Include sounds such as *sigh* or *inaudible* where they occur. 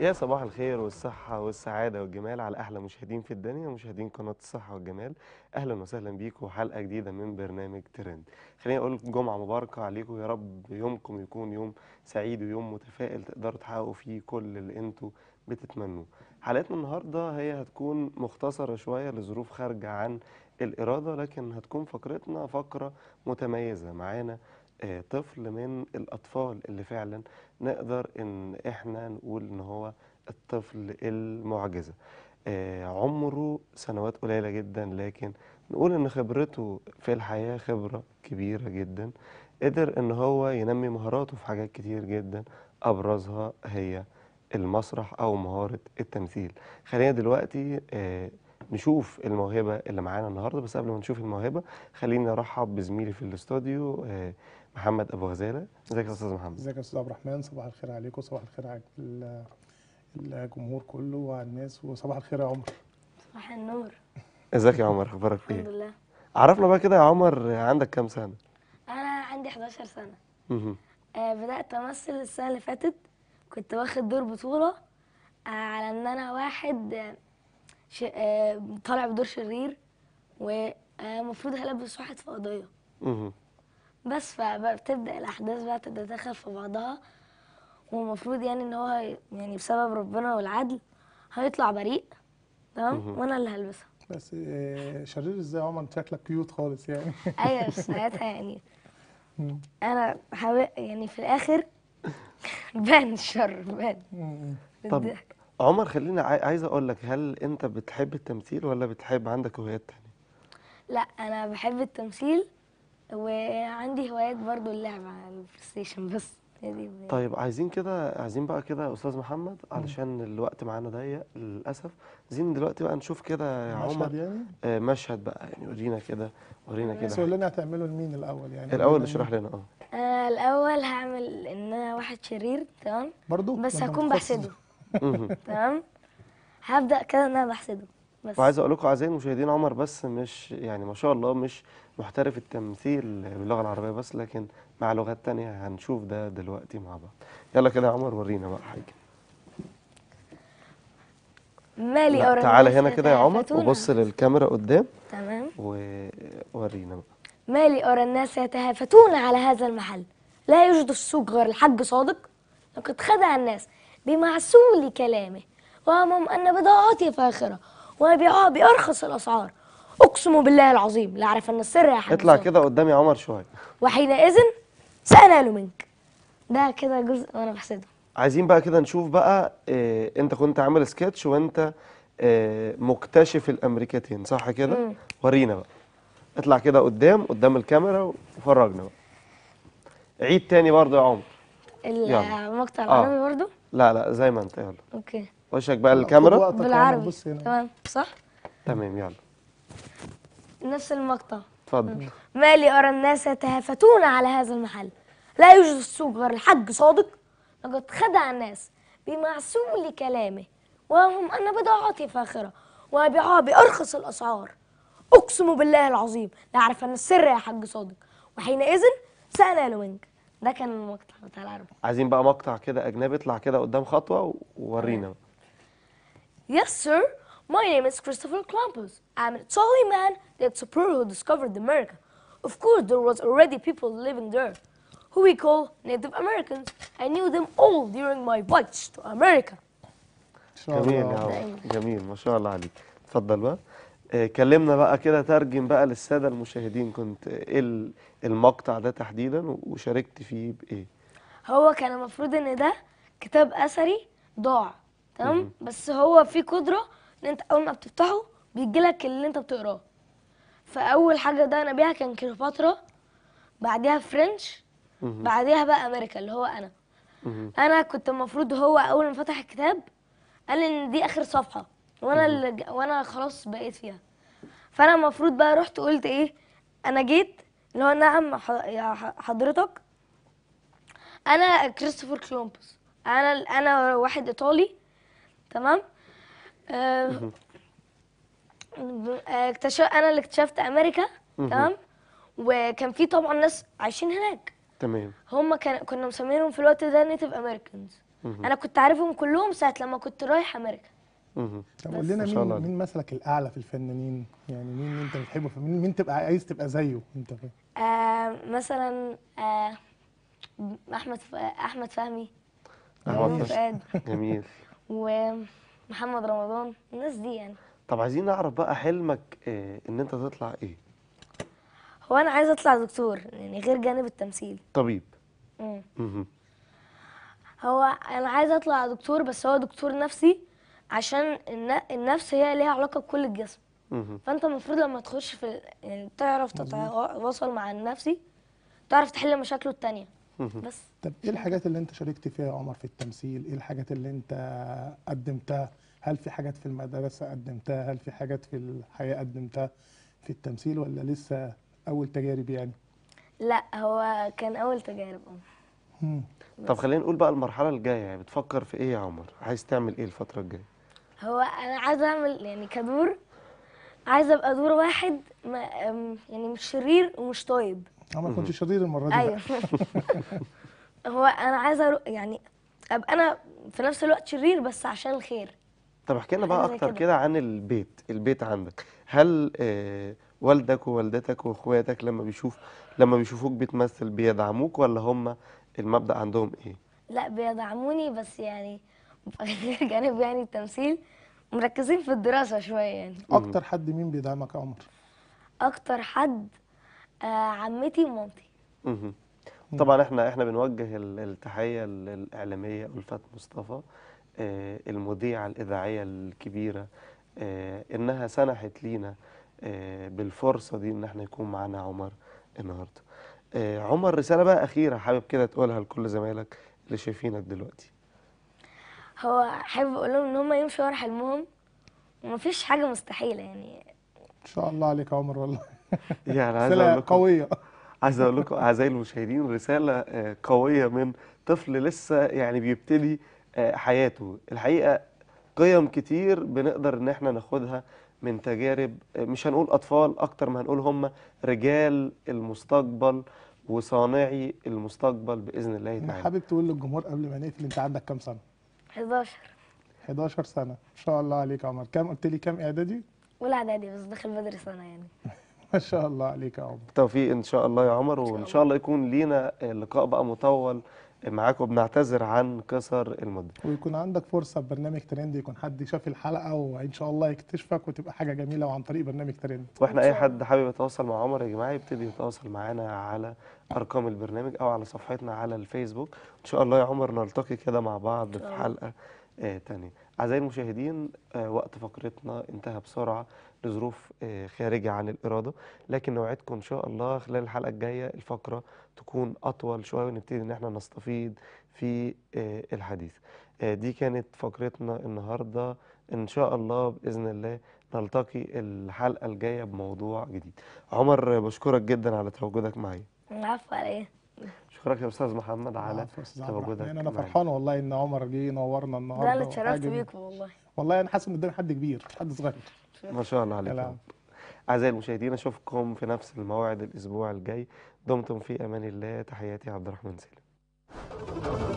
يا صباح الخير والصحة والسعادة والجمال على أحلى مشاهدين في الدنيا مشاهدين قناة الصحة والجمال أهلا وسهلا بيكم حلقة جديدة من برنامج ترند خليني أقول جمعة مباركة عليكم يا رب يومكم يكون يوم سعيد ويوم متفائل تقدروا تحققوا فيه كل اللي انتم بتتمنوه حلقتنا النهاردة هي هتكون مختصرة شوية لظروف خارجة عن الإرادة لكن هتكون فقرتنا فقرة متميزة معانا آه، طفل من الأطفال اللي فعلا نقدر إن إحنا نقول إن هو الطفل المعجزة آه، عمره سنوات قليلة جدا لكن نقول إن خبرته في الحياة خبرة كبيرة جدا قدر إن هو ينمي مهاراته في حاجات كتير جدا أبرزها هي المسرح أو مهارة التمثيل خلينا دلوقتي آه، نشوف الموهبه اللي معانا النهارده بس قبل ما نشوف الموهبه خليني ارحب بزميلي في الاستوديو محمد ابو غزاله ازيك يا استاذ محمد ازيك يا استاذ عبد الرحمن صباح الخير عليكم صباح الخير على الجمهور كله وعلى الناس وصباح الخير يا عمر صباح النور ازيك يا عمر اخبارك ايه الحمد لله عرفنا بقى كده يا عمر عندك كام سنه انا عندي 11 سنه اها بدات امثل السنه اللي فاتت كنت واخد دور بطوله آه، على ان انا واحد آه، ش... آه، طالع بدور شرير ومفروض هلبس واحد في قضيه بس فبتبدأ الأحداث بقى تتداخل في بعضها ومفروض يعني إن هو يعني بسبب ربنا والعدل هيطلع بريء تمام وأنا اللي هلبسها بس آه، شرير ازاي يا عمر انت شكلك كيوت خالص يعني ايوه *laughs* بس ساعتها يعني انا يعني في الاخر بان الشر بان طب عمر خليني عايز اقول لك هل انت بتحب التمثيل ولا بتحب عندك هوايات تانية؟ لا انا بحب التمثيل وعندي هوايات برضو اللعب على البلاي ستيشن بس طيب عايزين كده عايزين بقى كده يا استاذ محمد علشان الوقت معانا ضيق للاسف عايزين دلوقتي بقى نشوف كده يا عمر مشهد يعني آه مشهد بقى يعني ورينا كده ورينا كده بس قول لنا هتعمله لمين الاول يعني الاول اشرح لنا اه آه الاول هعمل ان انا واحد شرير تمام برضه بس هكون بحسده *laughs* تمام هبدا كده ان انا بحسده بس وعايز اقول لكم اعزائي المشاهدين عمر بس مش يعني ما شاء الله مش محترف التمثيل باللغه العربيه بس لكن مع لغات ثانيه هنشوف ده دلوقتي مع بعض يلا كده يا عمر ورينا بقى حاجه مالي اورنج تعالى هنا كده يا عمر وبص للكاميرا قدام تمام وورينا بقى مالي أرى الناس يتهافتون على هذا المحل لا يوجد السوق غير الحاج صادق لقد خدع الناس بمعسول كلامه وهمهم أن بضاعتي فاخرة وابيعها بارخص الاسعار اقسم بالله العظيم لا اعرف ان السر يا حبيبي اطلع كده قدامي يا عمر شويه وحينئذ سانال منك ده كده جزء وانا بحسده عايزين بقى كده نشوف بقى إيه انت كنت عامل سكتش وانت إيه مكتشف الامريكتين صح كده ورينا بقى اطلع كده قدام قدام الكاميرا وفرجنا بقى عيد تاني برضه يا عمر المقطع العربي آه. برضه لا لا زي ما انت يلا اوكي وشك بقى للكاميرا بالعربي تمام صح تمام يلا نفس المقطع اتفضل مالي ارى الناس يتهافتون على هذا المحل لا يوجد السوق غير الحاج صادق لقد خدع الناس بمعسول كلامه وهم ان بضاعتي فاخره وابيعها بارخص الاسعار اقسم بالله العظيم لا اعرف ان السر يا حاج صادق وحينئذ سانال منك ده كان المقطع بتاع العربي عايزين بقى مقطع كده اجنبي اطلع كده قدام خطوه وورينا Yes sir, my name is Christopher Columbus. I'm a tall man that a who discovered America. Of course there was already people living there who we call Native Americans. I knew them all during my voyage to America. جميل جميل ما شاء الله عليك اتفضل بقى آه، كلمنا بقى كده ترجم بقى للسادة المشاهدين كنت ايه المقطع ده تحديدا وشاركت فيه بايه هو كان المفروض ان ده كتاب اثري ضاع تمام بس هو فيه قدره ان انت اول ما بتفتحه بيجي لك اللي انت بتقراه فاول حاجه ده انا بيها كان كليوباترا بعديها فرنش بعديها بقى امريكا اللي هو انا انا كنت المفروض هو اول ما فتح الكتاب قال ان دي اخر صفحه وانا اللي وانا خلاص بقيت فيها فانا المفروض بقى رحت قلت ايه انا جيت اللي هو نعم حضرتك انا كريستوفر كولومبوس انا انا واحد ايطالي تمام آه، آه، اكتشفت انا اللي اكتشفت امريكا تمام وكان في طبعا ناس عايشين هناك تمام هم كان كنا مسمينهم في الوقت ده نيتف امريكانز انا كنت عارفهم كلهم ساعه لما كنت رايح امريكا طب قول لنا مين مين مثلك الاعلى في الفنانين يعني مين انت بتحبه مين مين تبقى عايز تبقى زيه انت آه مثلا آه احمد احمد فهمي احمد فؤاد *laughs* جميل ومحمد رمضان الناس دي يعني طب عايزين نعرف بقى حلمك آه، ان انت تطلع ايه هو انا عايز اطلع دكتور يعني غير جانب التمثيل طبيب امم هو انا عايز اطلع دكتور بس هو دكتور نفسي عشان النفس هي ليها علاقه بكل الجسم فانت المفروض لما تخش في يعني تعرف تتواصل مع النفسي تعرف تحل مشاكله التانية بس طب ايه الحاجات اللي انت شاركت فيها يا عمر في التمثيل ايه الحاجات اللي انت قدمتها هل في حاجات في المدرسه قدمتها هل في حاجات في الحياه قدمتها في التمثيل ولا لسه اول تجارب يعني لا هو كان اول تجارب آه. طب خلينا نقول بقى المرحله الجايه يعني بتفكر في ايه يا عمر عايز تعمل ايه الفتره الجايه هو انا عايزه اعمل يعني كدور عايزه ابقى دور واحد ما يعني مش شرير ومش طيب انا ما كنتش شرير المره دي ايوه *laughs* هو انا عايزه يعني ابقى انا في نفس الوقت شرير بس عشان الخير طب احكي لنا بقى اكتر كده عن البيت البيت عندك هل آه والدك ووالدتك واخواتك لما بيشوف لما بيشوفوك بتمثل بيدعموك ولا هم المبدا عندهم ايه لا بيدعموني بس يعني غير *laughs* جانب يعني التمثيل مركزين في الدراسة شوية يعني أكتر حد مين بيدعمك يا عمر؟ أكتر حد آه عمتي ومامتي طبعا احنا احنا بنوجه التحيه الاعلاميه الفات مصطفى آه المذيعه الاذاعيه الكبيره آه انها سنحت لينا آه بالفرصه دي ان احنا يكون معانا عمر النهارده آه، عمر رساله بقى اخيره حابب كده تقولها لكل زمايلك اللي شايفينك دلوقتي هو حابب اقول لهم ان هم يمشوا ورا حلمهم ومفيش حاجه مستحيله يعني ان شاء الله عليك يا عمر والله *laughs* يعني عايز اقول لكم قويه عايز اقول لكم اعزائي المشاهدين رساله آه، قويه من طفل لسه يعني بيبتدي آه، حياته الحقيقه قيم كتير بنقدر ان احنا ناخدها من تجارب آه، مش هنقول اطفال اكتر ما هنقول هم رجال المستقبل وصانعي المستقبل باذن الله تعالى حابب تقول للجمهور قبل ما نقفل انت عندك كام سنه 11 11 سنة ما شاء الله عليك يا عمر كام قلت لي كام إعدادي؟ ولا إعدادي بس داخل بدري سنة يعني *laughs* ما شاء الله عليك يا عمر بالتوفيق إن شاء الله يا عمر وإن شاء الله يكون لينا آه، لقاء بقى مطول معاكم بنعتذر عن كسر المده ويكون عندك فرصه ببرنامج ترند يكون حد شاف الحلقه وان شاء الله يكتشفك وتبقى حاجه جميله وعن طريق برنامج ترند واحنا اي حد حابب يتواصل مع عمر يا جماعه يبتدي يتواصل معانا على ارقام البرنامج او على صفحتنا على الفيسبوك ان شاء الله يا عمر نلتقي كده مع بعض في حلقه آه، تانية أعزائي المشاهدين آه، وقت فقرتنا انتهى بسرعة لظروف آه، خارجة عن الإرادة لكن نوعدكم إن شاء الله خلال الحلقة الجاية الفقرة تكون أطول شوية ونبتدي إن احنا نستفيد في الحديث دي كانت فقرتنا النهاردة إن شاء الله بإذن الله نلتقي الحلقة الجاية بموضوع جديد عمر بشكرك جدا على تواجدك معايا العفو عليك شكرا يا استاذ محمد على تواجدك انا فرحان والله ان عمر جه نورنا النهارده لا انا اتشرفت بيكم والله والله انا حاسس ان قدامي حد كبير حد صغير ما شاء الله عليكم اعزائي المشاهدين اشوفكم في نفس الموعد الاسبوع الجاي دمتم في امان الله تحياتي عبد الرحمن سالم